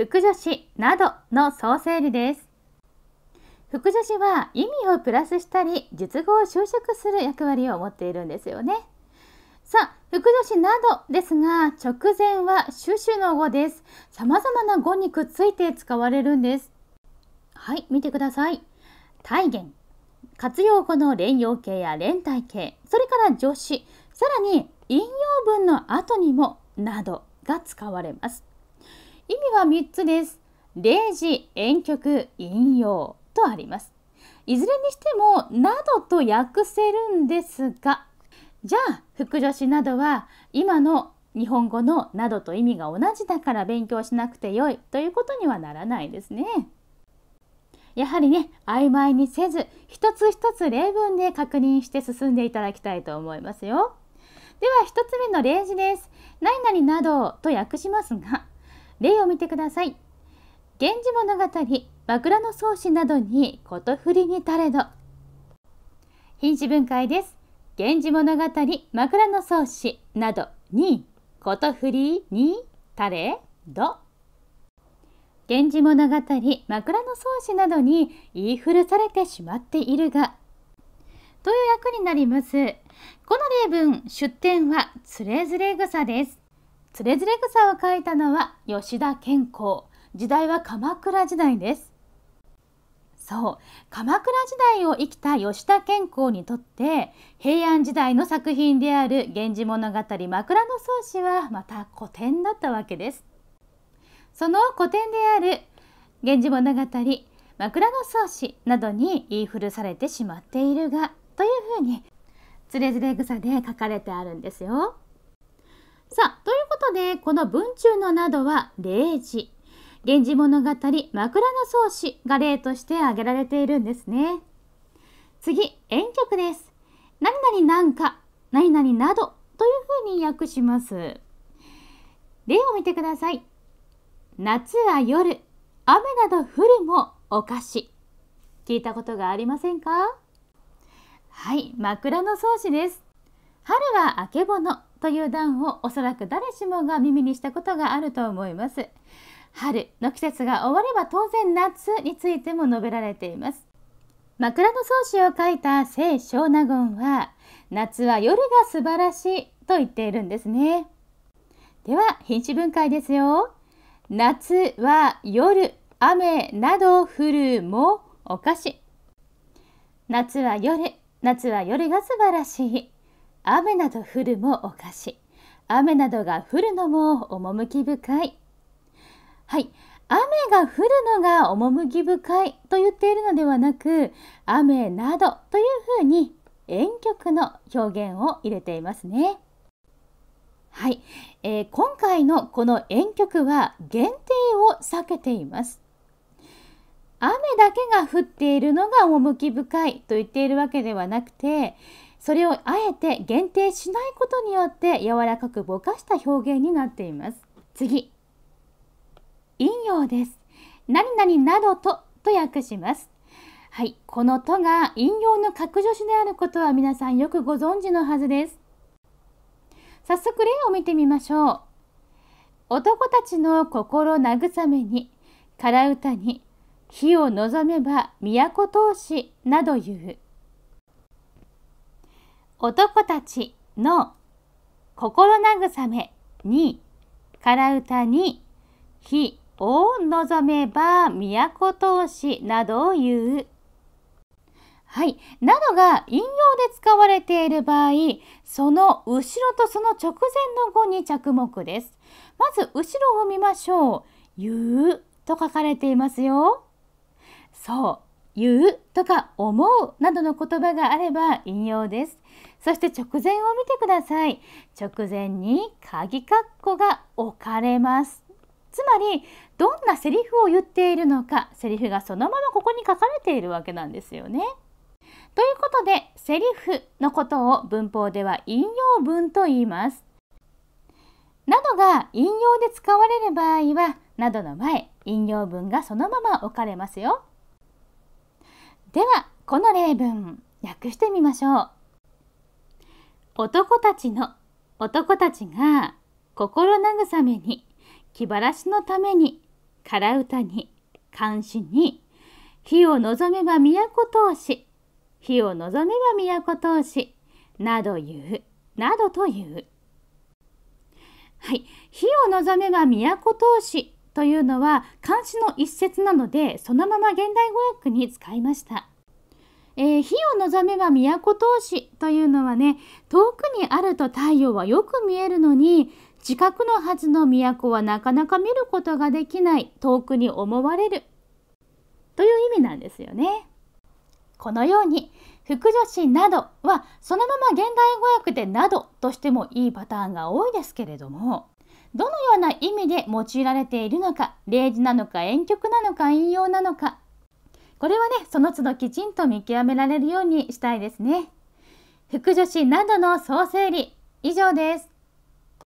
副助詞などの総整理です。副助詞は意味をプラスしたり述語を修飾する役割を持っているんですよね。さあ、副助詞などですが、直前は種々の語です。様々な語にくっついて使われるんです。はい、見てください。体言、活用語の連用形や連体形、それから助詞、さらに引用文の後にもなどが使われます。意味は3つです。0時、遠曲、引用とあります。いずれにしても、などと訳せるんですが、じゃあ、副助詞などは今の日本語のなどと意味が同じだから勉強しなくてよいということにはならないですね。やはりね曖昧にせず一つ一つ例文で確認して進んでいただきたいと思いますよ。では1つ目の例示です。何々などと訳しますが例を見てください「源氏物語枕草子」などにことふりにたれど品詞分解です「源氏物語枕草子」などにことふりにたれど源氏物語枕草子などに言い古されてしまっているがという役になります。この例文、出典はつれづれ草です。つれづれ草を書いたのは吉田健康時代は鎌倉時代ですそう鎌倉時代を生きた吉田健康にとって平安時代の作品である「源氏物語枕草子」はまた古典だったわけですその古典である「源氏物語枕草子」などに言い古されてしまっているがというふうにつれづれ草で書かれてあるんですよ。さあといのでこの文中のなどは0時。源氏物語枕草子が例として挙げられているんですね次遠曲です何々なんか何々などというふうに訳します例を見てください夏は夜雨など降るもお菓子聞いたことがありませんかはい枕草子です春はあけぼのという段をおそらく誰しもが耳にしたことがあると思います。春の季節が終われば当然夏についても述べられています。枕草子を書いた聖少納言は夏は夜が素晴らしいと言っているんですね。では品詞分解ですよ。夏は夜雨など降るもお菓子。夏は夜、夏は夜が素晴らしい。雨など降るもおかし。雨などが降るのも趣深い。はい。雨が降るのが趣深いと言っているのではなく、雨などというふうに婉曲の表現を入れていますね。はい、えー、今回のこの遠曲は限定を避けています。雨だけが降っているのが趣深いと言っているわけではなくて、それをあえて限定しないことによって柔らかくぼかした表現になっています次陰陽です何々などとと訳しますはい、この「と」が引用の格助詞であることは皆さんよくご存知のはずです。早速例を見てみましょう。男たちの心慰めに、空歌に、火を望めば都通しなど言う。男たちの心慰めに空歌に日を望めば都通しなどを言う。はい。などが引用で使われている場合、その後ろとその直前の語に着目です。まず後ろを見ましょう。言うと書かれていますよ。そう。言うとか思うなどの言葉があれば引用です。そして直前を見てください。直前に鍵括弧が置かれます。つまりどんなセリフを言っているのかセリフがそのままここに書かれているわけなんですよね。ということでセリフのことを文法では引用文と言います。などが引用で使われる場合はなどの前引用文がそのまま置かれますよ。ではこの例文訳してみましょう。男たちの男たちが心慰めに気晴らしのために空歌に監視に火を望めば都通し火を望めば都通しなど言うなどというはい火を望めば都通しというのは漢詩の一節なのでそのまま現代語訳に使いました。えー、火を望めば都投資というのはね、遠くにあると太陽はよく見えるのに、近くのはずの都はなかなか見ることができない、遠くに思われるという意味なんですよね。このように、副助詞などはそのまま現代語訳でなどとしてもいいパターンが多いですけれども、どのような意味で用いられているのか、例示なのか、婉曲なのか、引用なのか、これはねその都度きちんと見極められるようにしたいですね。副助詞などの総整理以上です。